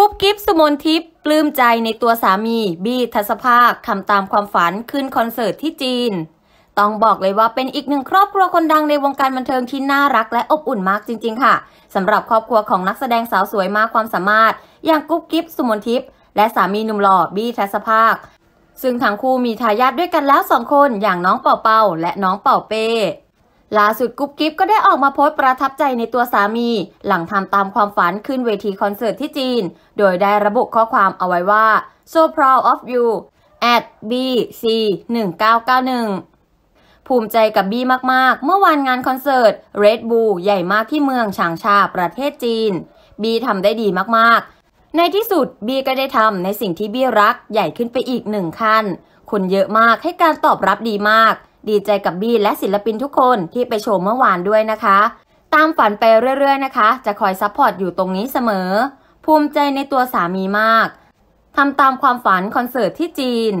กุ๊บกิ๊บสุมนทิพย์ปลื้มใจในตัวสามี บี้ทัศภาคทำตามความฝันขึ้นคอนเสิร์ตที่จีน ต้องบอกเลยว่าเป็นอีกหนึ่งครอบครัวคนดังในวงการบันเทิงที่น่ารักและอบอุ่นมากจริง ๆค่ะสำหรับครอบครัวของนักแสดงสาวสวยมากความสามารถ อย่างกุ๊บกิ๊บสุมนทิพย์และสามีหนุ่มหล่อบี้ทัศภาคซึ่งทั้งคู่มีทายาทด้วยกันแล้วสองคนอย่างน้องเป่าเป่าและน้องเป่าเป้ล่าสุดกุ๊บกิ๊บก็ได้ออกมาโพสต์ประทับใจในตัวสามี หลังทำตามความฝันขึ้นเวทีคอนเสิร์ตที่จีน โดยได้ระบุข้อความเอาไว้ว่า so proud of you at bc 1991 ภูมิใจกับบี้มากๆ เมื่อวานงานคอนเสิร์ต Red Bull ใหญ่มากที่เมืองฉางชาประเทศจีนบี้ทำได้ดีมากๆ ในที่สุดบี้ก็ได้ทำในสิ่งที่บี้รักใหญ่ขึ้นไปอีกหนึ่งขั้นคนเยอะมากให้การตอบรับดีมากดีใจกับบี้และศิลปินทุกคนที่ไปโชว์เมื่อวานด้วยนะคะ ตามฝันไปเรื่อย ๆ นะคะ จะคอยซัพพอร์ตอยู่ตรงนี้เสมอ ภูมิใจในตัวสามีมากทำตามความฝันคอนเสิร์ตที่จีน